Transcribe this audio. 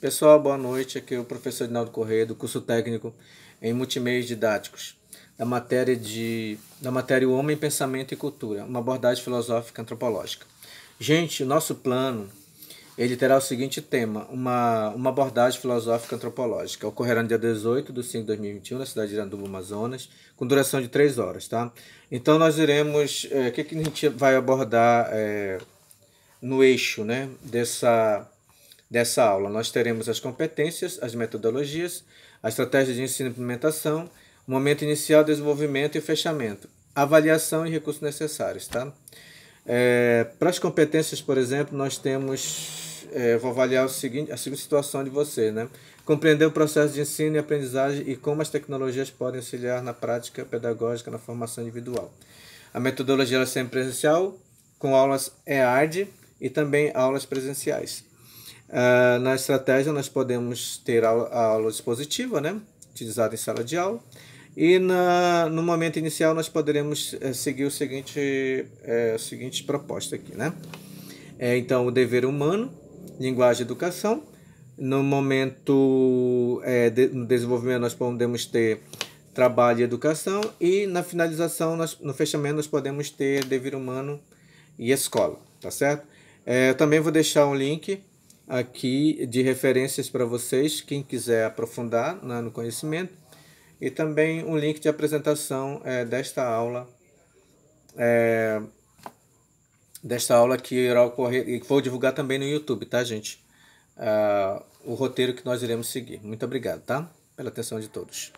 Pessoal, boa noite. Aqui é o professor Edinaldo Correia, do curso técnico em multimeios didáticos, da matéria, de, da matéria O Homem, Pensamento e Cultura, uma abordagem filosófica antropológica. Gente, o nosso plano ele terá o seguinte tema, uma, uma abordagem filosófica antropológica. Ocorrerá no dia 18 de 5 de 2021, na cidade de Iranduba, Amazonas, com duração de três horas, tá? Então, nós iremos... Eh, o é, que, que a gente vai abordar é, no eixo, né, dessa Nessa aula, nós teremos as competências, as metodologias, a estratégia de ensino e implementação, o momento inicial, desenvolvimento e fechamento, avaliação e recursos necessários. Tá? É, para as competências, por exemplo, nós temos. É, vou avaliar o seguinte, a seguinte situação de você, né? Compreender o processo de ensino e aprendizagem e como as tecnologias podem auxiliar na prática pedagógica na formação individual. A metodologia é presencial com aulas EAD e também aulas presenciais. Uh, na estratégia, nós podemos ter a, a aula expositiva, né? utilizada em sala de aula. E na, no momento inicial, nós poderemos é, seguir o seguinte, é, a seguinte proposta aqui. Né? É, então, o dever humano, linguagem e educação. No momento é, de, no desenvolvimento, nós podemos ter trabalho e educação. E na finalização, nós, no fechamento, nós podemos ter dever humano e escola. Tá certo? É, eu também vou deixar um link aqui de referências para vocês, quem quiser aprofundar né, no conhecimento, e também um link de apresentação é, desta aula, é, desta aula que irá ocorrer, e vou divulgar também no YouTube, tá, gente? Uh, o roteiro que nós iremos seguir. Muito obrigado, tá? Pela atenção de todos.